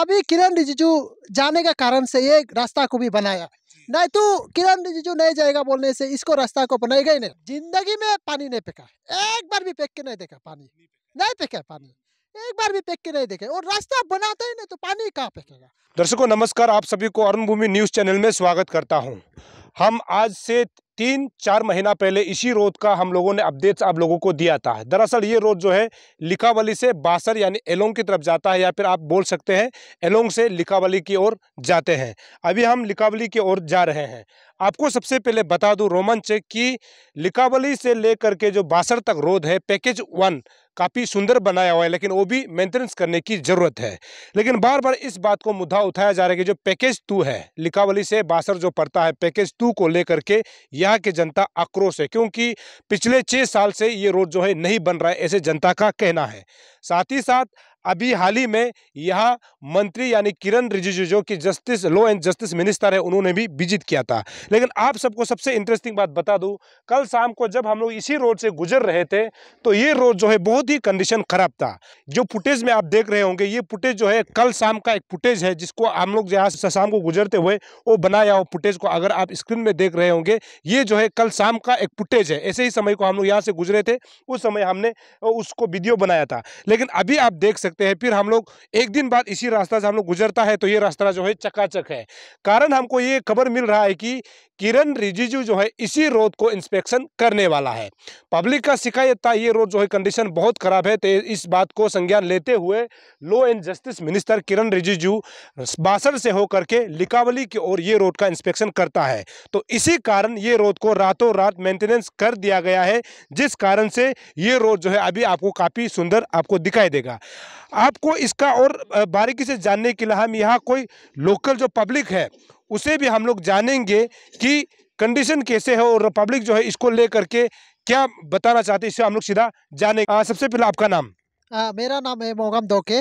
अभी किरण रिजिजू जाने का कारण से ये रास्ता को भी बनाया नहीं तो किरण रिजिजू नहीं जाएगा बोलने से इसको रास्ता को बनाएगा ही नहीं जिंदगी में पानी नहीं फेंका एक बार भी फेंक के नहीं देखा पानी नहीं फेंका पानी एक बार भी फेंक के नहीं देखे और रास्ता बनाते ही नहीं तो पानी कहाँ फेंकेगा दर्शकों नमस्कार आप सभी को अरुण भूमि न्यूज चैनल में स्वागत करता हूँ हम आज से तीन चार महीना पहले इसी रोड का हम लोगों ने अपडेट्स आप लोगों को दिया था दरअसल ये रोड जो है लिकावली से बासर यानी एलोंग की तरफ जाता है या फिर आप बोल सकते हैं एलोंग से लिकावली की ओर जाते हैं अभी हम लिकावली की ओर जा रहे हैं आपको सबसे पहले बता दूं रोमांच कि लिकावली से लेकर के जो बासर तक रोड है पैकेज वन काफ़ी सुंदर बनाया हुआ है लेकिन वो भी मेंटेनेंस करने की ज़रूरत है लेकिन बार बार इस बात को मुद्दा उठाया जा रहा है कि जो पैकेज टू है लिकावली से बासर जो पड़ता है पैकेज टू को लेकर के यहाँ की जनता आक्रोश है क्योंकि पिछले छः साल से ये रोड जो है नहीं बन रहा है ऐसे जनता का कहना है साथ ही साथ अभी हाल ही में यहाँ मंत्री यानी किरण रिजिजू जो कि justice law and justice minister है उन्होंने भी विजिट किया था लेकिन आप सबको सबसे इंटरेस्टिंग बात बता दूँ कल शाम को जब हम लोग इसी रोड से गुजर रहे थे तो ये रोड जो है बहुत ही कंडीशन ख़राब था जो फुटेज में आप देख रहे होंगे ये फुटेज जो है कल शाम का एक फुटेज है जिसको हम लोग यहाँ शाम को गुजरते हुए वो बनाया हो फुटेज को अगर आप स्क्रीन में देख रहे होंगे ये जो है कल शाम का एक फुटेज है ऐसे ही समय को हम लोग यहाँ से गुजरे थे उस समय हमने उसको वीडियो बनाया था लेकिन अभी आप देख सकते सकते हैं फिर हम लोग एक दिन बाद इसी रास्ता से हम लोग गुजरता है तो ये रास्ता जो है चकाचक है कारण हमको ये खबर मिल रहा है कि किरण रिजिजू जो है इसी रोड को इंस्पेक्शन करने वाला है पब्लिक का शिकायत था ये रोड जो है कंडीशन बहुत ख़राब है तो इस बात को संज्ञान लेते हुए law and justice minister Kiran Rijiju Basar से होकर के लिकावली की ओर ये रोड का इंस्पेक्शन करता है तो इसी कारण ये रोड को रातों रात मेंटेनेंस कर दिया गया है जिस कारण से ये रोड जो है अभी आपको काफ़ी सुंदर आपको दिखाई देगा आपको इसका और बारीकी से जानने के लिए हम यहाँ कोई लोकल जो पब्लिक है उसे भी हम लोग जानेंगे कि कंडीशन कैसे है और पब्लिक जो है इसको लेकर के क्या बताना चाहते हैं इससे हम लोग सीधा जाने आ, सबसे पहले आपका नाम आ, मेरा नाम है मोगम दोके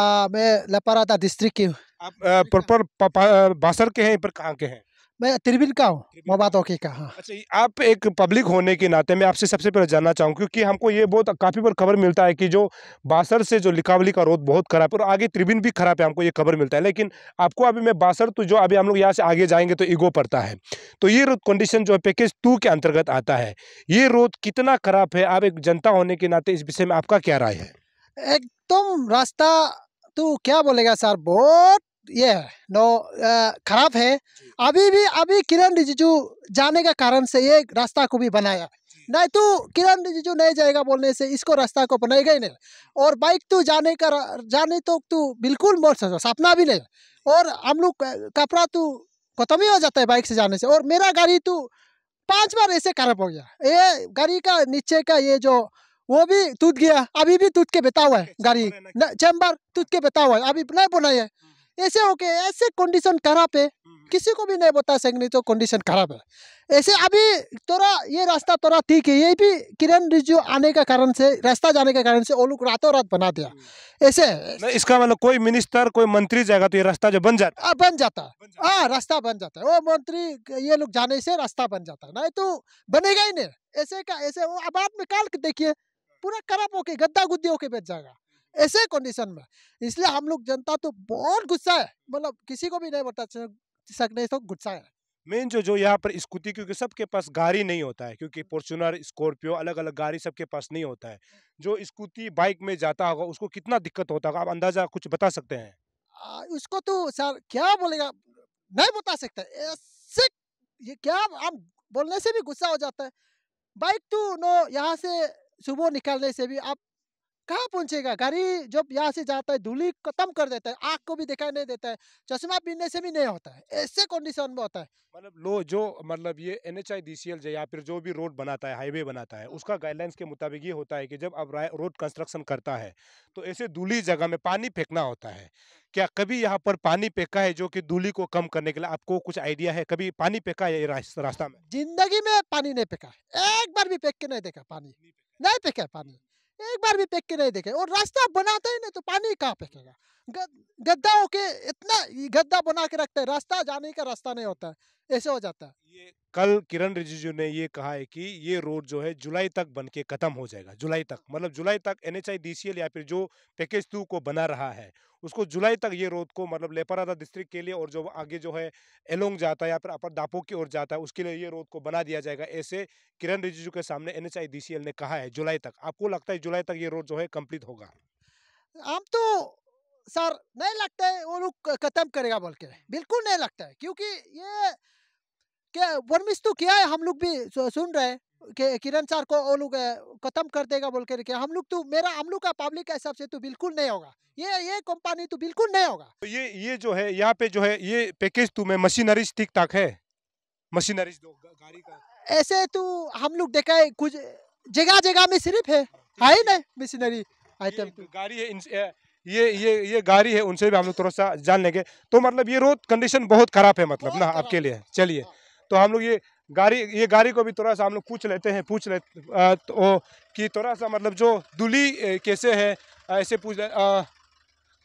आ, मैं लपारादा डिस्ट्रिक्ट की आप प्रॉपर बासर के हैं पर कहाँ के हैं मैं त्रिविन का हूँ मोबाद ओके का हाँ अच्छा आप एक पब्लिक होने के नाते मैं आपसे सबसे पहले जानना चाहूँ क्योंकि हमको ये बहुत काफ़ी बार खबर मिलता है कि जो बासर से जो लिखावली का रोड बहुत खराब है और आगे त्रिविन भी खराब है हमको ये खबर मिलता है लेकिन आपको अभी मैं बासर तो जो अभी हम लोग यहाँ से आगे जाएंगे तो ईगो पड़ता है तो ये रोड कंडीशन जो है पैकेज टू के अंतर्गत आता है ये रोड कितना खराब है आप एक जनता होने के नाते इस विषय में आपका क्या राय है एकदम रास्ता तो क्या बोलेगा सर बहुत ये नो नौ खराब है अभी भी अभी किरण रिजिजू जाने का कारण से ये रास्ता को भी बनाया नहीं तो किरण रिजिजू नहीं जाएगा बोलने से इसको रास्ता को बनाएगा ही नहीं और बाइक तो जाने का जाने तो तू बिल्कुल मोड़ सकता सपना भी नहीं और हम लोग कपड़ा तो खत्म ही हो जाता है बाइक से जाने से और मेरा गाड़ी तो पांच बार ऐसे खराब हो गया ये गाड़ी का नीचे का ये जो वो भी टूट गया अभी भी टूट के बेता हुआ है गाड़ी चैम्बर टूट के बेता हुआ है अभी नहीं बनाया है हम्म। ऐसे हो के ऐसे कंडीशन खराब है किसी को भी नहीं बता सकेंगे तो कंडीशन खराब है ऐसे अभी तोरा ये रास्ता तोरा ठीक है ये भी किरण रिजू आने का कारण से रास्ता जाने के कारण से वो लोग रातों रात बना दिया ऐसे इसका मतलब कोई मिनिस्टर कोई मंत्री जाएगा तो ये रास्ता जो बन जाता आ, बन जाता हाँ रास्ता बन जाता है वो मंत्री ये लोग जाने से रास्ता बन जाता है नहीं तो बनेगा ही नहीं ऐसे का ऐसे वो अब आप निकाल के देखिए हाँ। पूरा खराब होके गद्दा गुद्दी होके बैठ जाएगा ऐसे कंडीशन में इसलिए हम लोग जनता तो बहुत गुस्सा है मतलब किसी को भी नहीं बता सकते तो गुस्सा है मेन जो जो यहाँ पर स्कूटी क्योंकि सबके पास गाड़ी नहीं होता है क्योंकि हम्म। फॉर्चुनर स्कॉर्पियो अलग अलग गाड़ी सबके पास नहीं होता है हम्म। जो स्कूटी बाइक में जाता होगा उसको कितना दिक्कत होता होगा आप अंदाजा कुछ बता सकते हैं आ, उसको तो सर क्या बोलेगा नहीं बता सकते ऐसे ये क्या आप बोलने से भी गुस्सा हो जाता है बाइक तो नो यहाँ से सुबह निकालने से भी आप कहाँ पहुंचेगा गाड़ी जब यहाँ से जाता है धूली खत्म कर देता है आग को भी दिखाई नहीं देता है चश्मा पीने से भी नहीं होता है ऐसे कंडीशन में होता है मतलब लो जो मतलब ये एन एच आई या फिर जो भी रोड बनाता है हाईवे बनाता है उसका गाइडलाइंस के मुताबिक ये होता है कि जब आप रोड कंस्ट्रक्शन करता है तो ऐसे धूली जगह में पानी फेंकना होता है क्या कभी यहाँ पर पानी फेंका है जो कि धूली को कम करने के लिए आपको कुछ आइडिया है कभी पानी फेंका है रास्ता में जिंदगी में पानी नहीं फेंका एक बार भी फेंक के नहीं देखा पानी नहीं फेंका पानी एक बार भी फेंक के नहीं देखे और रास्ता बनाता ही नहीं तो पानी कहाँ फेंकेगा गद्दा के इतना गद्दा बना के रखते हैं रास्ता जाने का रास्ता नहीं होता है ऐसे हो जाता है ये कल किरण रिजिजू ने ये कहा है कि ये रोड जो है जुलाई तक बन के खत्म हो जाएगा जुलाई तक मतलब जुलाई तक एन एच या फिर जो पैकेज टू को बना रहा है उसको जुलाई तक ये रोड को मतलब लेपरादा डिस्ट्रिक्ट के लिए और जो आगे जो है एलोंग जाता है या फिर अपर दापो की ओर जाता है उसके लिए ये रोड को बना दिया जाएगा ऐसे किरण रिजिजू के सामने एन ने कहा है जुलाई तक आपको लगता है जुलाई तक ये रोड जो है कम्प्लीट होगा हम तो सर नहीं लगता है वो लोग खत्म करेगा बोल के बिल्कुल नहीं लगता है क्योंकि ये क्या वनमिस तो किया है हम लोग भी सुन रहे हैं कि किरण सर को वो लोग खत्म कर देगा बोल करके हम लोग तो मेरा हम लोग का पब्लिक के हिसाब से तो बिल्कुल नहीं होगा ये ये कंपनी तो बिल्कुल नहीं होगा तो ये ये जो है यहाँ पे जो है ये पैकेज तुम्हें मशीनरीज ठीक ठाक है मशीनरीज दो गाड़ी का ऐसे तो हम लोग देखा है कुछ जगह जगह में सिर्फ है है ना मशीनरी आइटम गाड़ी है ये ये ये गाड़ी है उनसे भी हम लोग थोड़ा सा जान लेंगे तो मतलब ये रोड कंडीशन बहुत खराब है मतलब ना आपके लिए चलिए तो हम लोग ये गाड़ी ये गाड़ी को भी थोड़ा सा हम लोग पूछ लेते हैं पूछ ले तो कि थोड़ा सा मतलब जो दुली कैसे है ऐसे पूछ आ,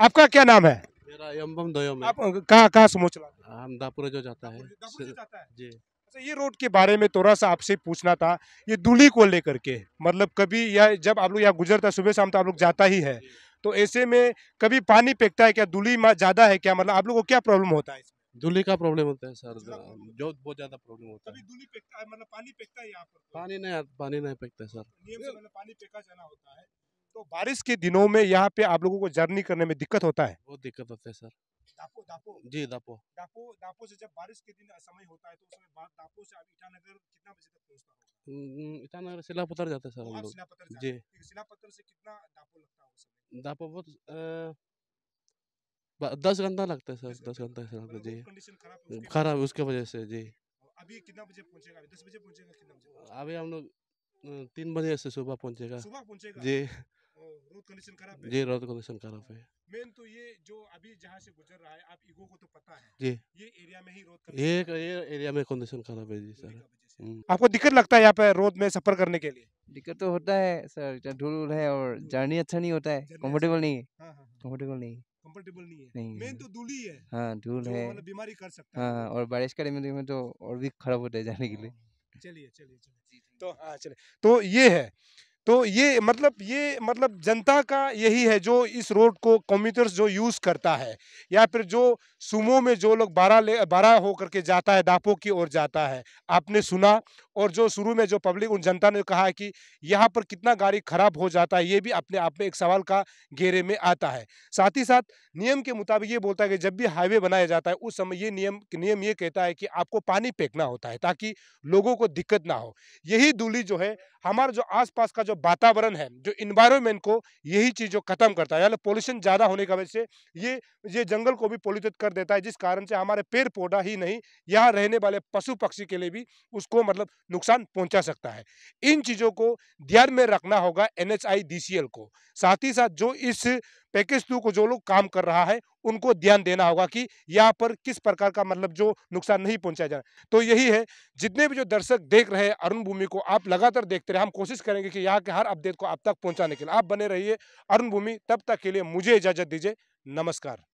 आपका क्या नाम है मेरा आप कहाँ कहाँ से मोच जो जाता है, अच्छा, ये रोड के बारे में थोड़ा सा आपसे पूछना था ये दुली को लेकर के मतलब कभी या जब आप लोग यहाँ गुजरता सुबह शाम तो आप लोग जाता ही है तो ऐसे में कभी पानी फेंकता है क्या दूल्ही ज़्यादा है क्या मतलब आप लोग को क्या प्रॉब्लम होता है दूल्हे का प्रॉब्लम होता है सर जो बहुत ज्यादा प्रॉब्लम होता है दूल्ही फेंकता है मतलब पानी फेंकता है यहाँ पर पानी नहीं पानी नहीं फेंकता सर नियम मतलब पानी फेंका जाना होता है तो बारिश के दिनों में यहाँ पे आप लोगों को जर्नी करने में दिक्कत होता है बहुत दिक्कत होता है सर दापो दापो जी दापो दापो दापो से जब बारिश के दिन समय होता है तो उस दापो से आप ईटानगर कितना बजे तक पहुँचता होगा ईटानगर शिला पत्थर जाते हैं सर हम लोग जी शिला पत्थर से कितना दापो लगता है दापो बहुत दस घंटा लगता है सर दस घंटा घंटा मतलब लगता जी खराब उसके वजह से जी अभी कितना बजे पहुंचेगा दस बजे पहुंचेगा कितना बजे अभी हम लोग तीन बजे से सुबह पहुंचेगा सुबह पहुंचेगा जी रोड कंडीशन खराब है जी रोड कंडीशन खराब है मेन तो ये जो अभी जहाँ से गुजर रहा है आप ईगो को तो पता है जी। ये एरिया में ही रोड ये ये एरिया में कंडीशन खराब है जी सर हम्म। आपको दिक्कत लगता है यहाँ पे रोड में सफर करने के लिए दिक्कत तो होता है सर धूल है और जर्नी अच्छा नहीं होता है कम्फर्टेबल अच्छा हाँ, हाँ, हाँ। नहीं है कम्फर्टेबल नहीं है कंफर्टेबल नहीं है मेन तो धूल ही है हाँ धूल है मतलब बीमारी कर सकता हाँ, है और बारिश का टाइम में तो, तो और भी खराब होता है जाने के लिए हाँ, चलिए चलिए चलिए तो हाँ चलिए तो ये है तो ये मतलब ये मतलब जनता का यही है जो इस रोड को कम्यूटर्स जो यूज़ करता है या फिर जो सुमो में जो लोग बारह ले बारह होकर के जाता है डापो की ओर जाता है आपने सुना और जो शुरू में जो पब्लिक उन जनता ने कहा कि यहाँ पर कितना गाड़ी खराब हो जाता है ये भी अपने आप में एक सवाल का घेरे में आता है साथ ही साथ नियम के मुताबिक ये बोलता है कि जब भी हाईवे बनाया जाता है उस समय ये नियम नियम ये कहता है कि आपको पानी फेंकना होता है ताकि लोगों को दिक्कत ना हो यही दूली जो है हमारा जो आसपास का जो वातावरण है जो इन्वायरमेंट को यही चीज़ जो खत्म करता है यानी पोल्यूशन ज़्यादा होने की वजह से ये ये जंगल को भी पोल्यूटेड कर देता है जिस कारण से हमारे पेड़ पौधा ही नहीं यहाँ रहने वाले पशु पक्षी के लिए भी उसको मतलब नुकसान पहुँचा सकता है इन चीज़ों को ध्यान में रखना होगा एन एच को साथ ही साथ जो इस पैकेज टू को जो लोग काम कर रहा है उनको ध्यान देना होगा कि यहाँ पर किस प्रकार का मतलब जो नुकसान नहीं पहुँचाया जाए तो यही है जितने भी जो दर्शक देख रहे हैं अरुण भूमि को आप लगातार देखते रहे हम कोशिश करेंगे कि यहाँ के हर अपडेट को आप तक पहुँचाने के लिए आप बने रहिए अरुण भूमि तब तक के लिए मुझे इजाज़त दीजिए नमस्कार